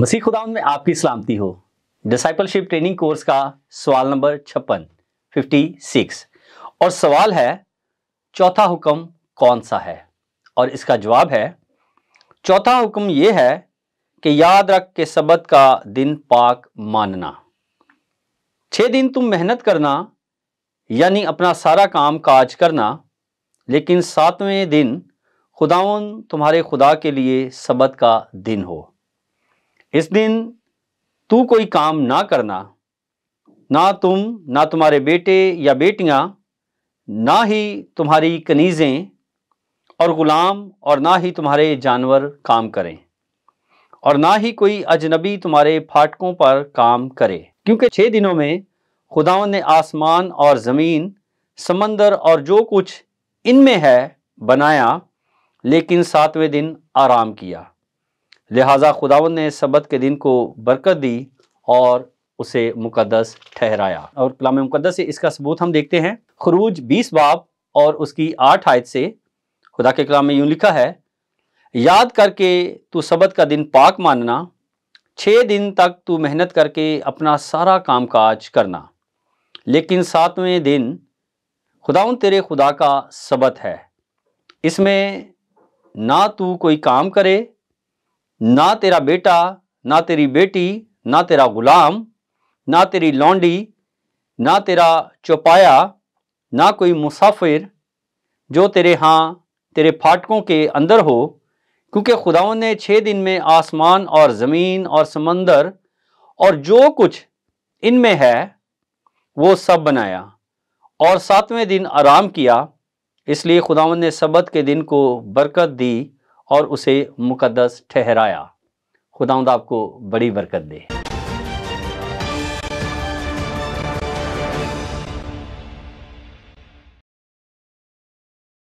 मसीह खुदा में आपकी सलामती हो डिसाइपलशिप ट्रेनिंग कोर्स का सवाल नंबर छप्पन फिफ्टी सिक्स और सवाल है चौथा हुक्म कौन सा है और इसका जवाब है चौथा हुक्म यह है कि याद रख के सबत का दिन पाक मानना छः दिन तुम मेहनत करना यानी अपना सारा काम काज करना लेकिन सातवें दिन खुदावन तुम्हारे खुदा के लिए सबत का दिन हो इस दिन तू कोई काम ना करना ना तुम ना तुम्हारे बेटे या बेटियां ना ही तुम्हारी कनीज़ें और ग़ुलाम और ना ही तुम्हारे जानवर काम करें और ना ही कोई अजनबी तुम्हारे फाटकों पर काम करे क्योंकि छः दिनों में खुदावन ने आसमान और ज़मीन समंदर और जो कुछ इनमें है बनाया लेकिन सातवें दिन आराम किया लिहाजा खुदावन ने सबत के दिन को बरकत दी और उसे मुकदस ठहराया और कलाम मुकदस से इसका सबूत हम देखते हैं खरूज बीस बाब और उसकी आठ आयत से खुदा के कलाम में यूँ लिखा है याद करके तू सबत का दिन पाक मानना छः दिन तक तू मेहनत करके अपना सारा काम काज करना लेकिन सातवें दिन खुदाउन तेरे खुदा का सबत है इसमें ना तू कोई काम करे ना तेरा बेटा ना तेरी बेटी ना तेरा गुलाम ना तेरी लौंडी ना तेरा चौपाया ना कोई मुसाफिर जो तेरे हाँ तेरे फाटकों के अंदर हो क्योंकि खुदाओं ने छः दिन में आसमान और ज़मीन और समंदर और जो कुछ इनमें है वो सब बनाया और सातवें दिन आराम किया इसलिए खुदावन ने सबत के दिन को बरकत दी और उसे मुकदस ठहराया खुदाउंद आपको बड़ी बरकत दे